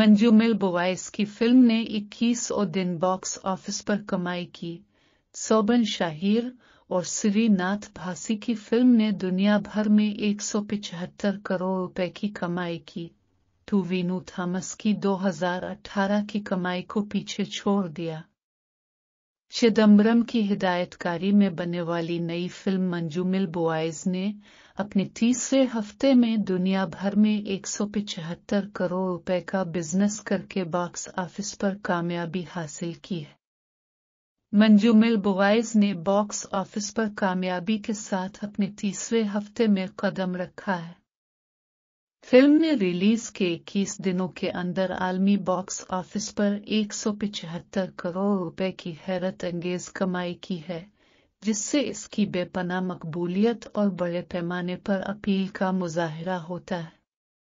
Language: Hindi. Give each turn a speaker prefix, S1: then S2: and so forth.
S1: मंजूमिल बोवाइस की फिल्म ने 21 दिन बॉक्स ऑफिस पर कमाई की सोबन शाहिर और श्रीनाथ भासी की फिल्म ने दुनिया भर में एक करोड़ रुपए की कमाई की टूवीनू थॉमस की 2018 की कमाई को पीछे छोड़ दिया चिदम्बरम की हिदायतकारी में बनने वाली नई फिल्म मंजूमिल बॉयज ने अपने तीसरे हफ्ते में दुनिया भर में एक सौ करोड़ रुपए का बिजनेस करके बॉक्स ऑफिस पर कामयाबी हासिल की है मंजूमिल बॉयज ने बॉक्स ऑफिस पर कामयाबी के साथ अपने तीसरे हफ्ते में कदम रखा है फिल्म ने रिलीज के 21 दिनों के अंदर आलमी बॉक्स ऑफिस पर एक करोड़ रुपए की हैरत अंगेज कमाई की है जिससे इसकी बेपना मकबूलियत और बड़े पैमाने पर अपील का मुजाहरा होता है